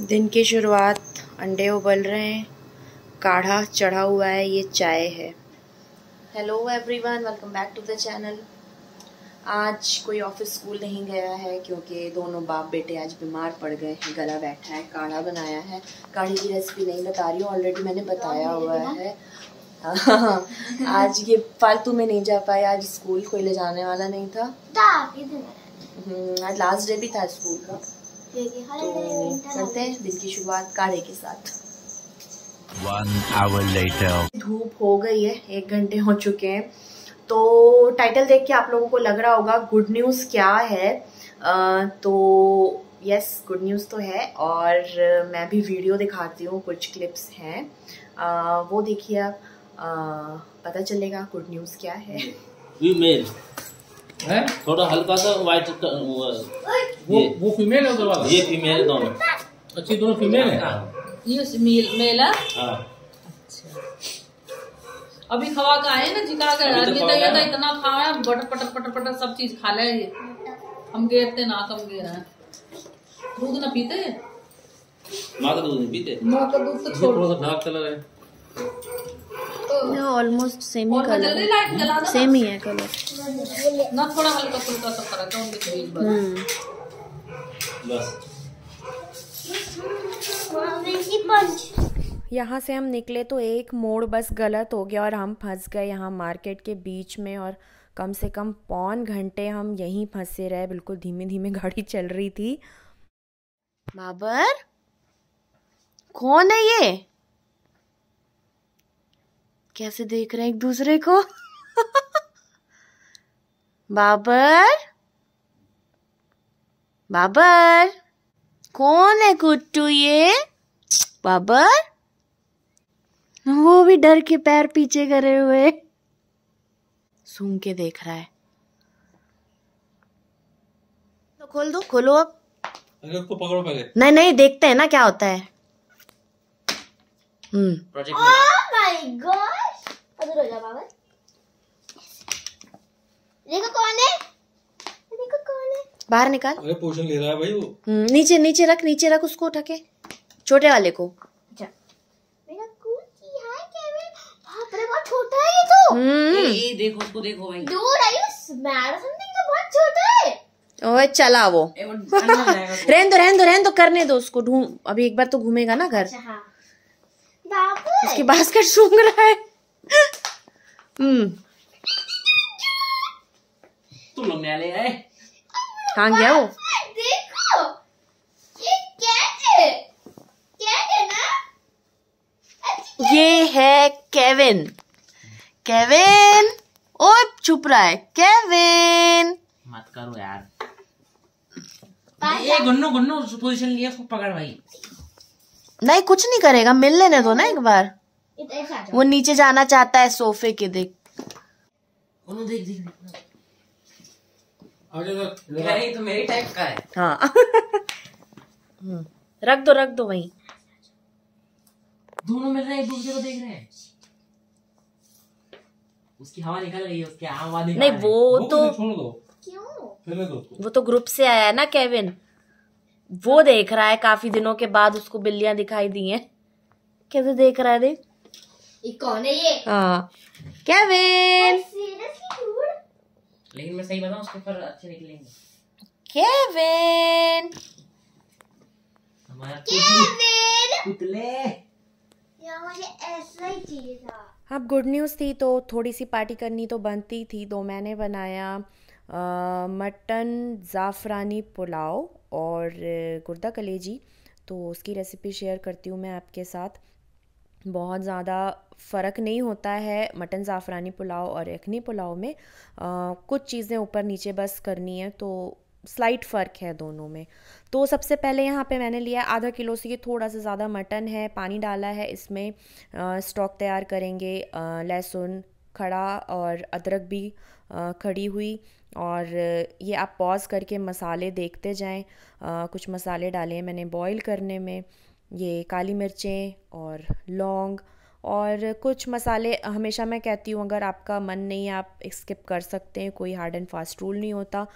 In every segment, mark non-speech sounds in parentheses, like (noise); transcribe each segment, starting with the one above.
दिन की शुरुआत अंडे उबल रहे हैं काढ़ा चढ़ा हुआ है ये चाय है hello everyone welcome back to the channel आज कोई ऑफिस स्कूल नहीं गया है क्योंकि दोनों बाप बेटे आज बीमार पड़ गए हैं गला बैठा है काढ़ा बनाया है काढ़े की रेसिपी नहीं बता रही हूँ ऑलरेडी मैंने बताया हुआ है हाँ, आज ये फालतू में नहीं जा पाया आज स्कूल कोई ले जाने वाला नहीं था हम्म, आज लास्ट डे भी था स्कूल का करते तो हैं दिन की शुरुआत काढ़े के साथ धूप हो गई है एक घंटे हो चुके हैं तो टाइटल देख के आप लोगों को लग रहा होगा गुड न्यूज़ क्या है आ, तो यस गुड न्यूज़ तो है और मैं भी वीडियो दिखाती हूँ कुछ क्लिप्स हैं वो देखिए आप पता चलेगा गुड न्यूज़ क्या है है थोड़ा हल्का सा वाइट वो वो फीमेल है वाला ये फीमेल है दोनों अच्छी दोनों फीमेल हाँ। है ये हाँ। मेल अच्छा। है अभी खवा का आए ना जिका कर अभी तो, तो ये तो इतना खाया बट पटर पटर पटर सब चीज खा ले ये हम गेरते ना कम गेर है दूध ना पीते माँ का दूध नहीं पीते माँ का दूध तो छोड़ थोड़ा सा भाग चला रहे ऑलमोस्ट सेम ही कलर सेम ही है कलर ना थोड़ा हल्का फुल्का सा फर्क है उनके बस यहाँ से हम निकले तो एक मोड़ बस गलत हो गया और हम फंस गए यहाँ मार्केट के बीच में और कम से कम पौन घंटे हम यहीं फंसे रहे बिल्कुल धीमे धीमे गाड़ी चल रही थी बाबर कौन है ये कैसे देख रहे हैं एक दूसरे को (laughs) बाबर बाबर कौन है कुट्टू ये बाबर वो भी डर के पैर पीछे करे हुए सूंघ के देख रहा है तो खोल दो खोलो अब अरे उसको पकड़ो पहले नहीं नहीं देखते हैं ना क्या होता है हम्म प्रोजेक्ट माय गॉड दूर हो जा बाबा देखो कौन है देखो कौन है बाहर निकाल अरे पोषण ले रहा है भाई वो हम्म, नीचे नीचे रख नीचे रख उसको उठा के छोटे वाले को छोटा है ये तो हम्म। देखो उसको देखो भाई दूर तो चला वो रहन दो रहन दो रहन दो करने दो उसको ढूंढ अभी एक बार तो घूमेगा ना घर अच्छा, हाँ। उसकी बास्केट सूंघ रहा है 嗯。तुम हम्म। लोग नया आए कहाँ गया वो अच्छा। ये है केविन केविन ओ चुप रहा है केविन मत करो यार ये गुन्नू गुन्नू पोजीशन लिए पकड़ भाई नहीं कुछ नहीं करेगा मिल लेने दो ना एक बार वो नीचे जाना चाहता है सोफे के देख देख देख तो मेरी टाइप का है हाँ (laughs) हम्म, रख दो रख दो वहीं दोनों मिल रहे हैं दूसरे को देख रहे हैं उसकी हवा निकल रही है उसकी आवाज नहीं तो- वो, तो छोड़ दो क्यों वो तो ग्रुप से आया है ना केविन वो देख रहा है काफी दिनों के बाद उसको बिल्लियां दिखाई दी हैं कैसे देख रहा है देख कौन है ये हाँ केविन लेकिन मैं सही बताऊं उसके पर अच्छे निकलेंगे केविन हमारा केविन पुतले अब गुड न्यूज़ थी तो थोड़ी सी पार्टी करनी तो बनती थी तो मैंने बनाया मटन ज़ाफ़रानी पुलाव और गुर्दा कलेजी तो उसकी रेसिपी शेयर करती हूँ मैं आपके साथ बहुत ज़्यादा फ़र्क नहीं होता है मटन ज़ाफ़रानी पुलाव और यखनी पुलाव में आ, कुछ चीज़ें ऊपर नीचे बस करनी है तो स्लाइट फ़र्क है दोनों में तो सबसे पहले यहाँ पे मैंने लिया आधा किलो से ये थोड़ा सा ज़्यादा मटन है पानी डाला है इसमें स्टॉक तैयार करेंगे लहसुन खड़ा और अदरक भी आ, खड़ी हुई और ये आप पॉज करके मसाले देखते जाएं आ, कुछ मसाले डाले मैंने बॉईल करने में ये काली मिर्चें और लौंग और कुछ मसाले हमेशा मैं कहती हूँ अगर आपका मन नहीं आप स्किप कर सकते हैं कोई हार्ड एंड फास्ट रूल नहीं होता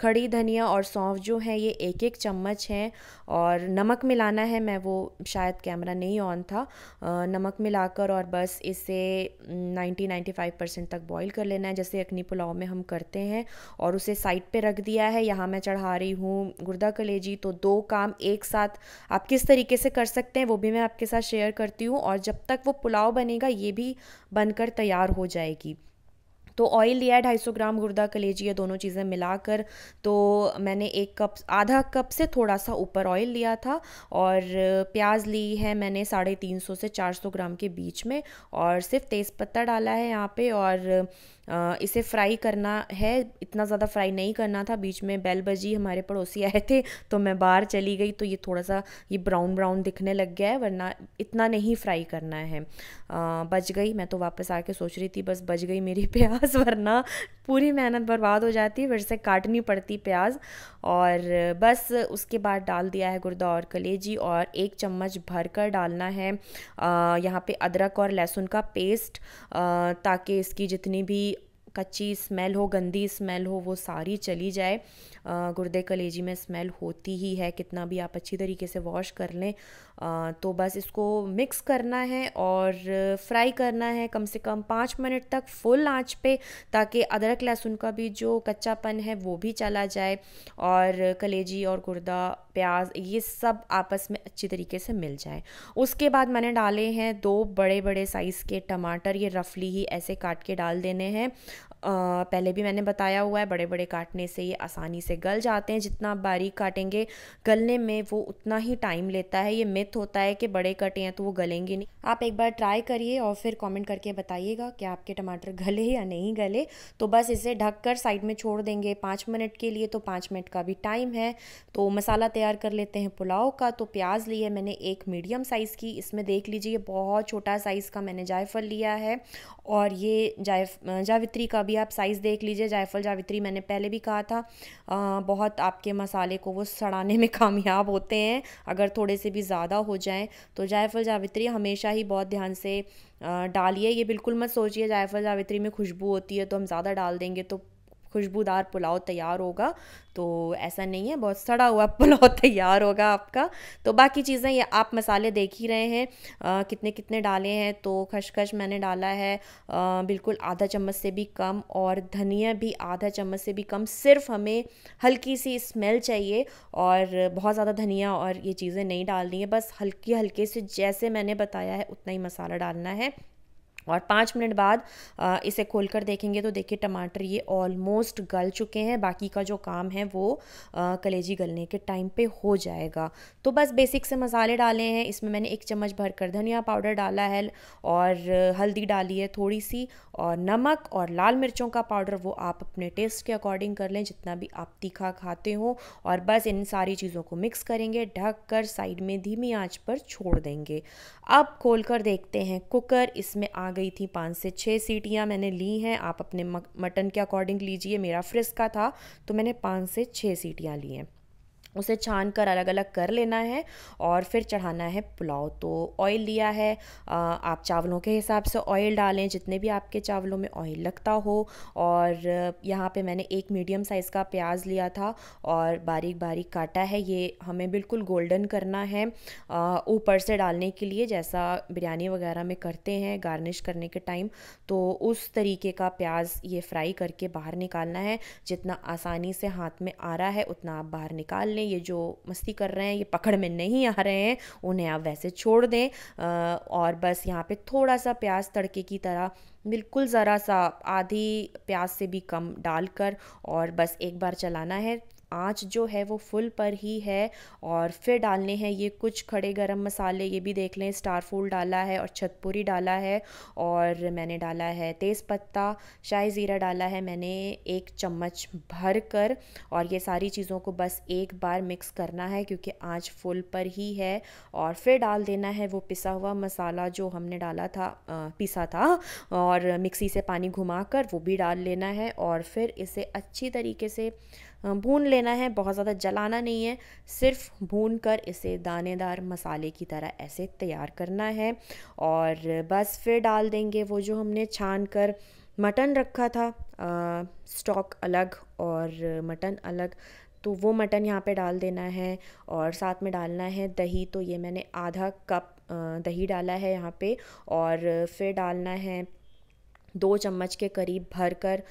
खड़ी धनिया और सौंफ जो है ये एक एक चम्मच हैं और नमक मिलाना है मैं वो शायद कैमरा नहीं ऑन था नमक मिलाकर और बस इसे 90-95 परसेंट तक बॉईल कर लेना है जैसे अखनी पुलाव में हम करते हैं और उसे साइड पे रख दिया है यहाँ मैं चढ़ा रही हूँ गुर्दा कलेजी तो दो काम एक साथ आप किस तरीके से कर सकते हैं वो भी मैं आपके साथ शेयर करती हूँ और जब तक वो पुलाव बनेगा ये भी बनकर तैयार हो जाएगी तो ऑयल लिया है ढाई सौ ग्राम गुर्दा कलेजी ये दोनों चीज़ें मिलाकर तो मैंने एक कप आधा कप से थोड़ा सा ऊपर ऑयल लिया था और प्याज ली है मैंने साढ़े तीन सौ से चार सौ ग्राम के बीच में और सिर्फ तेज़पत्ता डाला है यहाँ पे और इसे फ्राई करना है इतना ज़्यादा फ्राई नहीं करना था बीच में बेल बजी हमारे पड़ोसी आए थे तो मैं बाहर चली गई तो ये थोड़ा सा ये ब्राउन ब्राउन दिखने लग गया है वरना इतना नहीं फ्राई करना है आ, बच गई मैं तो वापस आके सोच रही थी बस बच गई मेरी (laughs) प्याज वरना पूरी मेहनत बर्बाद हो जाती है फिर से काटनी पड़ती प्याज और बस उसके बाद डाल दिया है गुर्दा और कलेजी और एक चम्मच भर कर डालना है यहाँ पे अदरक और लहसुन का पेस्ट ताकि इसकी जितनी भी कच्ची स्मेल हो गंदी स्मेल हो वो सारी चली जाए गुर्दे कलेजी में स्मेल होती ही है कितना भी आप अच्छी तरीके से वॉश कर लें तो बस इसको मिक्स करना है और फ्राई करना है कम से कम पाँच मिनट तक फुल आँच पे ताकि अदरक लहसुन का भी जो कच्चापन है वो भी चला जाए और कलेजी और गुर्दा प्याज ये सब आपस में अच्छी तरीके से मिल जाए उसके बाद मैंने डाले हैं दो बड़े बड़े साइज़ के टमाटर ये रफली ही ऐसे काट के डाल देने हैं पहले भी मैंने बताया हुआ है बड़े बड़े काटने से ये आसानी से गल जाते हैं जितना आप बारीक काटेंगे गलने में वो उतना ही टाइम लेता है ये मिथ होता है कि बड़े कटे हैं तो वो गलेंगे नहीं आप एक बार ट्राई करिए और फिर कमेंट करके बताइएगा कि आपके टमाटर गले या नहीं गले तो बस इसे ढक कर साइड में छोड़ देंगे पाँच मिनट के लिए तो पाँच मिनट का भी टाइम है तो मसाला तैयार कर लेते हैं पुलाव का तो प्याज लिए मैंने एक मीडियम साइज़ की इसमें देख लीजिए बहुत छोटा साइज़ का मैंने जायफल लिया है और ये जाय जावित्री का अभी आप साइज़ देख लीजिए जायफल जावित्री मैंने पहले भी कहा था आ, बहुत आपके मसाले को वो सड़ाने में (laughs) कामयाब होते हैं अगर थोड़े से भी ज़्यादा हो जाएँ तो जायफल जावित्री हमेशा ही बहुत ध्यान से डालिए ये बिल्कुल मत सोचिए जायफल जावित्री में खुशबू होती है तो हम ज़्यादा डाल देंगे तो खुशबूदार पुलाव तैयार होगा तो ऐसा नहीं है बहुत सड़ा हुआ (laughs) पुलाव तैयार होगा आपका तो बाकी चीज़ें ये आप मसाले देख ही रहे हैं आ, कितने कितने डाले हैं तो खशखश मैंने डाला है आ, बिल्कुल आधा चम्मच से भी कम और धनिया भी आधा चम्मच से भी कम सिर्फ हमें हल्की सी स्मेल चाहिए और बहुत ज़्यादा धनिया और ये चीज़ें नहीं डालनी है बस हल्के हल्के से जैसे मैंने बताया है उतना ही मसाला डालना है और पाँच मिनट बाद इसे खोल कर देखेंगे तो देखिए टमाटर ये ऑलमोस्ट गल चुके हैं बाकी का जो काम है वो कलेजी गलने के टाइम पे हो जाएगा तो बस बेसिक से मसाले डाले हैं इसमें मैंने एक चम्मच भर कर धनिया पाउडर डाला है और हल्दी डाली है थोड़ी सी और नमक और लाल मिर्चों का पाउडर वो आप अपने टेस्ट के अकॉर्डिंग कर लें जितना भी आप तीखा खाते हो और बस इन सारी चीज़ों को मिक्स करेंगे ढक कर साइड में धीमी आँच पर छोड़ देंगे अब खोल कर देखते हैं कुकर इसमें आग गई थी पाँच से छः सीटियाँ मैंने ली हैं आप अपने मटन के अकॉर्डिंग लीजिए मेरा फ्रिस्का था तो मैंने पाँच से छः सीटियाँ ली हैं उसे छान कर अलग अलग कर लेना है और फिर चढ़ाना है पुलाव तो ऑयल लिया है आप चावलों के हिसाब से ऑयल डालें जितने भी आपके चावलों में ऑयल लगता हो और यहाँ पे मैंने एक मीडियम साइज़ का प्याज लिया था और बारीक बारीक काटा है ये हमें बिल्कुल गोल्डन करना है ऊपर से डालने के लिए जैसा बिरयानी वगैरह में करते हैं गार्निश करने के टाइम तो उस तरीके का प्याज ये फ्राई करके बाहर निकालना है जितना आसानी से हाथ में आ रहा है उतना आप बाहर निकाल लें ये जो मस्ती कर रहे हैं ये पकड़ में नहीं आ रहे हैं उन्हें आप वैसे छोड़ दें और बस यहाँ पे थोड़ा सा प्याज तड़के की तरह बिल्कुल ज़रा सा आधी प्याज से भी कम डालकर और बस एक बार चलाना है आँच जो है वो फुल पर ही है और फिर डालने हैं ये कुछ खड़े गरम मसाले ये भी देख लें स्टार फूल डाला है और छतपुरी डाला है और मैंने डाला है तेज़पत्ता शाही ज़ीरा डाला है मैंने एक चम्मच भर कर और ये सारी चीज़ों को बस एक बार मिक्स करना है क्योंकि आँच फुल पर ही है और फिर डाल देना है वो पिसा हुआ मसाला जो हमने डाला था पिसा था और मिक्सी से पानी घुमा कर वो भी डाल लेना है और फिर इसे अच्छी तरीके से भून लेना है बहुत ज़्यादा जलाना नहीं है सिर्फ भून कर इसे दानेदार मसाले की तरह ऐसे तैयार करना है और बस फिर डाल देंगे वो जो हमने छान कर मटन रखा था स्टॉक अलग और मटन अलग तो वो मटन यहाँ पे डाल देना है और साथ में डालना है दही तो ये मैंने आधा कप दही डाला है यहाँ पे और फिर डालना है दो चम्मच के करीब भर कर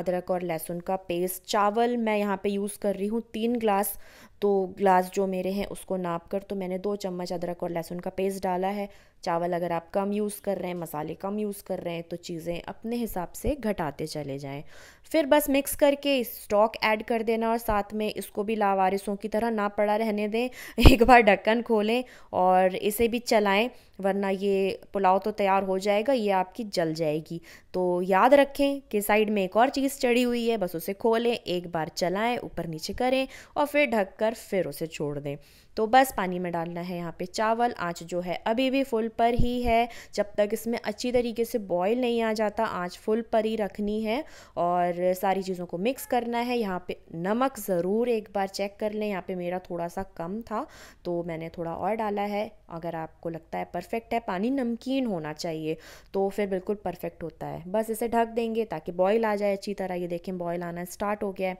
अदरक और लहसुन का पेस्ट चावल मैं यहाँ पे यूज़ कर रही हूँ तीन ग्लास तो ग्लास जो मेरे हैं उसको नाप कर तो मैंने दो चम्मच अदरक और लहसुन का पेस्ट डाला है चावल अगर आप कम यूज़ कर रहे हैं मसाले कम यूज़ कर रहे हैं तो चीज़ें अपने हिसाब से घटाते चले जाएं फिर बस मिक्स करके स्टॉक ऐड कर देना और साथ में इसको भी लावारिसों की तरह ना पड़ा रहने दें (laughs) एक बार ढक्कन खोलें और इसे भी चलाएं वरना ये पुलाव तो तैयार हो जाएगा ये आपकी जल जाएगी तो याद रखें कि साइड में एक और चीज़ चढ़ी हुई है बस उसे खोलें एक बार चलाएं ऊपर नीचे करें और फिर ढककर कर फिर उसे छोड़ दें तो बस पानी में डालना है यहाँ पे चावल आँच जो है अभी भी फुल पर ही है जब तक इसमें अच्छी तरीके से बॉयल नहीं आ जाता आँच फुल पर ही रखनी है और सारी चीज़ों को मिक्स करना है यहाँ पे नमक ज़रूर एक बार चेक कर लें यहाँ पे मेरा थोड़ा सा कम था तो मैंने थोड़ा और डाला है अगर आपको लगता है परफेक्ट है पानी नमकीन होना चाहिए तो फिर बिल्कुल परफेक्ट होता है बस इसे ढक देंगे ताकि बॉयल आ जाए अच्छी तरह ये देखें बॉयल आना स्टार्ट हो गया है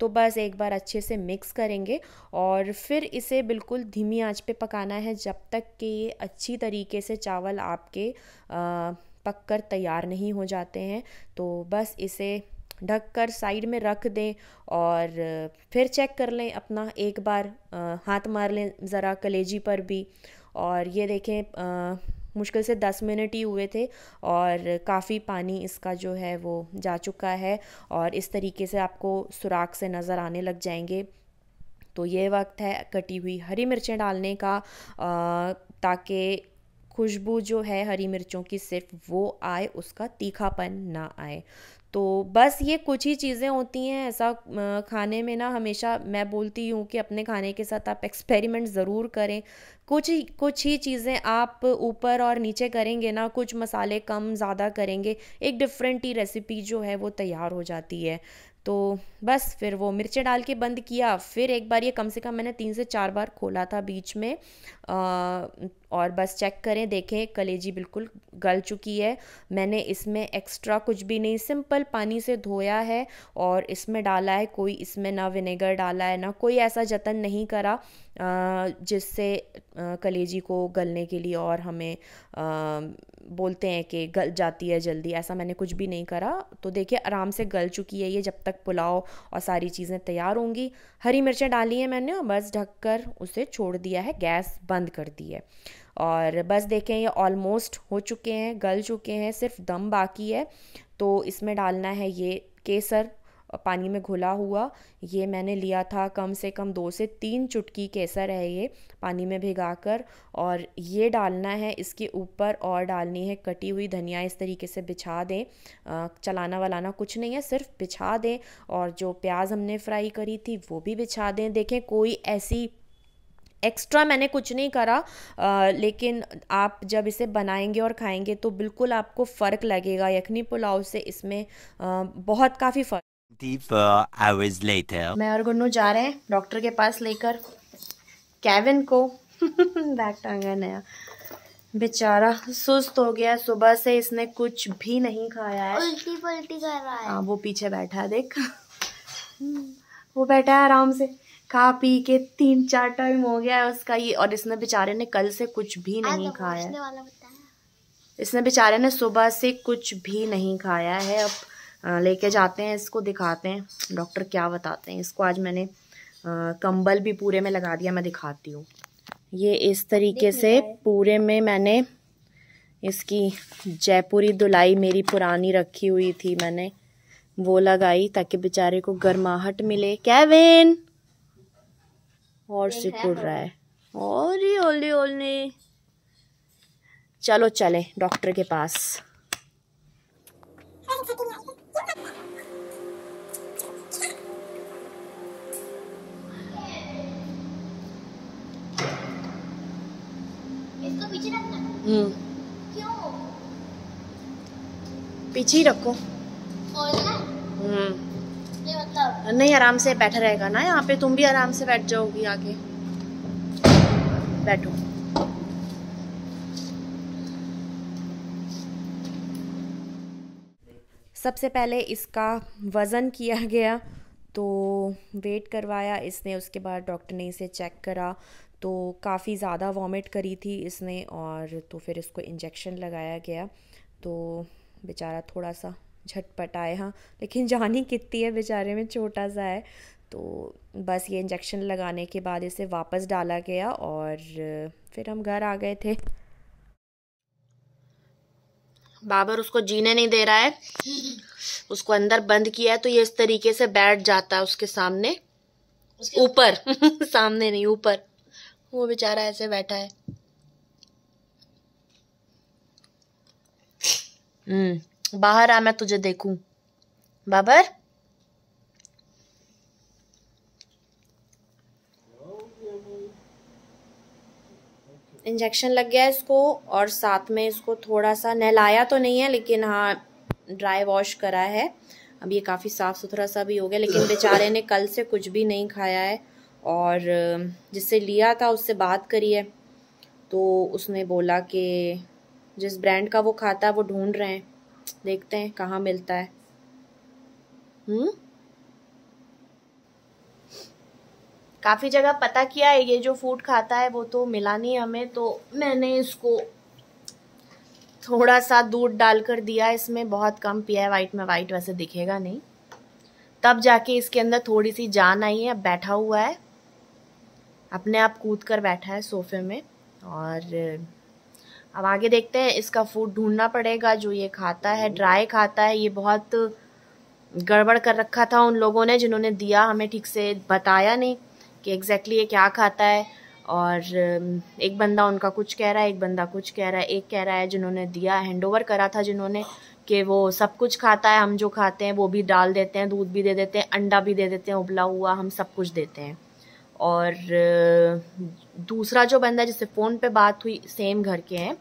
तो बस एक बार अच्छे से मिक्स करेंगे और फिर इसे बिल्कुल बिल्कुल धीमी आंच पे पकाना है जब तक कि ये अच्छी तरीके से चावल आपके पक कर तैयार नहीं हो जाते हैं तो बस इसे ढक कर साइड में रख दें और फिर चेक कर लें अपना एक बार आ, हाथ मार लें ज़रा कलेजी पर भी और ये देखें आ, मुश्किल से दस मिनट ही हुए थे और काफ़ी पानी इसका जो है वो जा चुका है और इस तरीके से आपको सुराख से नज़र आने लग जाएंगे तो ये वक्त है कटी हुई हरी मिर्चें डालने का ताकि खुशबू जो है हरी मिर्चों की सिर्फ वो आए उसका तीखापन ना आए तो बस ये कुछ ही चीज़ें होती हैं ऐसा खाने में ना हमेशा मैं बोलती हूँ कि अपने खाने के साथ आप एक्सपेरिमेंट ज़रूर करें कुछ ही कुछ ही चीज़ें आप ऊपर और नीचे करेंगे ना कुछ मसाले कम ज़्यादा करेंगे एक डिफरेंट ही रेसिपी जो है वो तैयार हो जाती है तो बस फिर वो मिर्चें डाल के बंद किया फिर एक बार ये कम से कम मैंने तीन से चार बार खोला था बीच में आ, और बस चेक करें देखें कलेजी बिल्कुल गल चुकी है मैंने इसमें एक्स्ट्रा कुछ भी नहीं सिंपल पानी से धोया है और इसमें डाला है कोई इसमें ना विनेगर डाला है ना कोई ऐसा जतन नहीं करा जिससे कलेजी को गलने के लिए और हमें बोलते हैं कि गल जाती है जल्दी ऐसा मैंने कुछ भी नहीं करा तो देखिए आराम से गल चुकी है ये जब तक पुलाव और सारी चीज़ें तैयार होंगी हरी मिर्चें डाली हैं मैंने और बस ढककर उसे छोड़ दिया है गैस बंद कर दी है और बस देखें ये ऑलमोस्ट हो चुके हैं गल चुके हैं सिर्फ दम बाकी है तो इसमें डालना है ये केसर पानी में घुला हुआ ये मैंने लिया था कम से कम दो से तीन चुटकी केसर है ये पानी में भिगा कर और ये डालना है इसके ऊपर और डालनी है कटी हुई धनिया इस तरीके से बिछा दें चलाना वलाना कुछ नहीं है सिर्फ बिछा दें और जो प्याज हमने फ्राई करी थी वो भी बिछा दें देखें कोई ऐसी एक्स्ट्रा मैंने कुछ नहीं करा आ, लेकिन आप जब इसे बनाएंगे और खाएंगे तो बिल्कुल आपको फ़र्क लगेगा यखनी पुलाव से इसमें आ, बहुत काफ़ी फ़र्क uh, मैं और गुन्नू जा रहे हैं डॉक्टर के पास लेकर कैविन को (laughs) बैग टांगा नया बेचारा सुस्त हो गया सुबह से इसने कुछ भी नहीं खाया है उल्टी पल्टी कर रहा है आ, हाँ, वो पीछे बैठा देख वो बैठा है आराम से खा पी के तीन चार टाइम हो गया है उसका ये और इसने बेचारे ने कल से कुछ भी नहीं खाया है इसने बेचारे ने सुबह से कुछ भी नहीं खाया है अब लेके जाते हैं इसको दिखाते हैं डॉक्टर क्या बताते हैं इसको आज मैंने कंबल भी पूरे में लगा दिया मैं दिखाती हूँ ये इस तरीके से पूरे में मैंने इसकी जयपुरी दुलाई मेरी पुरानी रखी हुई थी मैंने वो लगाई ताकि बेचारे को गर्माहट मिले कैविन और सिकुड़ रहा है और ही ओली ओली चलो चले डॉक्टर के पास पीछे हम्म। रखो नहीं आराम से बैठा रहेगा ना यहाँ पे तुम भी आराम से बैठ जाओगी आगे बैठो सबसे पहले इसका वज़न किया गया तो वेट करवाया इसने उसके बाद डॉक्टर ने इसे चेक करा तो काफ़ी ज़्यादा वॉमिट करी थी इसने और तो फिर इसको इंजेक्शन लगाया गया तो बेचारा थोड़ा सा झटपट आए हाँ लेकिन जानी कितनी है बेचारे में छोटा सा है तो बस ये इंजेक्शन लगाने के बाद इसे वापस डाला गया और फिर हम घर आ गए थे बाबर उसको जीने नहीं दे रहा है उसको अंदर बंद किया है तो ये इस तरीके से बैठ जाता है उसके सामने ऊपर (laughs) सामने नहीं ऊपर वो बेचारा ऐसे बैठा है हम्म बाहर आ मैं तुझे देखूं बाबर इंजेक्शन लग गया इसको और साथ में इसको थोड़ा सा नहलाया तो नहीं है लेकिन हाँ ड्राई वॉश करा है अब ये काफ़ी साफ़ सुथरा सा भी हो गया लेकिन बेचारे ने कल से कुछ भी नहीं खाया है और जिससे लिया था उससे बात करी है तो उसने बोला कि जिस ब्रांड का वो खाता है वो ढूंढ रहे हैं देखते हैं कहाँ मिलता है हम्म काफ़ी जगह पता किया है ये जो फूड खाता है वो तो मिला नहीं हमें तो मैंने इसको थोड़ा सा दूध डालकर दिया इसमें बहुत कम पिया है वाइट में वाइट वैसे दिखेगा नहीं तब जाके इसके अंदर थोड़ी सी जान आई है अब बैठा हुआ है अपने आप कूद कर बैठा है सोफे में और अब आगे देखते हैं इसका फूड ढूंढना पड़ेगा जो ये खाता है ड्राई खाता है ये बहुत गड़बड़ कर रखा था उन लोगों ने जिन्होंने दिया हमें ठीक से बताया नहीं कि एग्जैक्टली ये क्या खाता है और एक बंदा उनका कुछ कह रहा है एक बंदा कुछ कह रहा है एक कह रहा है जिन्होंने दिया हैंड ओवर करा था जिन्होंने कि वो सब कुछ खाता है हम जो खाते हैं वो भी डाल देते हैं दूध भी दे देते हैं अंडा भी दे देते हैं उबला हुआ हम सब कुछ देते हैं और दूसरा जो बंदा जिससे फ़ोन पे बात हुई सेम घर के हैं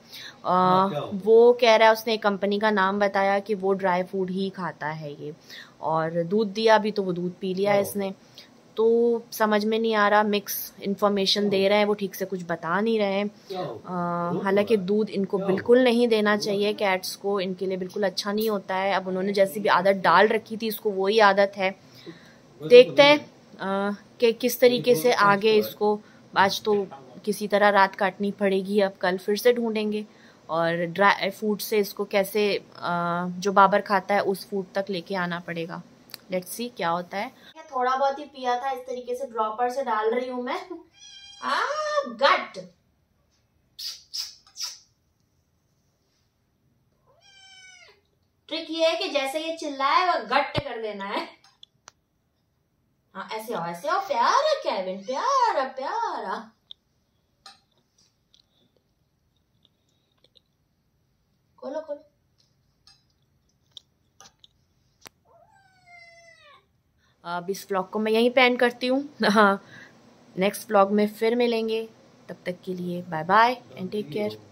हाँ, वो कह रहा है उसने एक कंपनी का नाम बताया कि वो ड्राई फूड ही खाता है ये और दूध दिया भी तो वो दूध पी लिया हाँ। इसने तो समझ में नहीं आ रहा मिक्स इन्फॉर्मेशन हाँ। दे रहे हैं वो ठीक से कुछ बता नहीं रहे हैं हालांकि दूध इनको बिल्कुल नहीं देना चाहिए कैट्स को इनके लिए बिल्कुल अच्छा नहीं होता है अब उन्होंने जैसी भी आदत डाल रखी थी इसको वही आदत है तो देखते हैं कि किस तरीके से आगे इसको आज तो किसी तरह रात काटनी पड़ेगी अब कल फिर से ढूंढेंगे और ड्राई फूड से इसको कैसे जो बाबर खाता है उस फूड तक लेके आना पड़ेगा लेट्स सी क्या होता है थोड़ा बहुत ही पिया था इस तरीके से ड्रॉपर से डाल रही हूँ मैं गट ट्रिक ये है कि जैसे ये चिल्लाए वह गट कर देना है हाँ ऐसे हो ऐसे हो प्यारा केविन प्यारा प्यारा खोलो खोलो अब इस व्लॉग को मैं यहीं पे एंड करती हूँ हाँ नेक्स्ट व्लॉग में फिर मिलेंगे तब तक के लिए bye bye and take care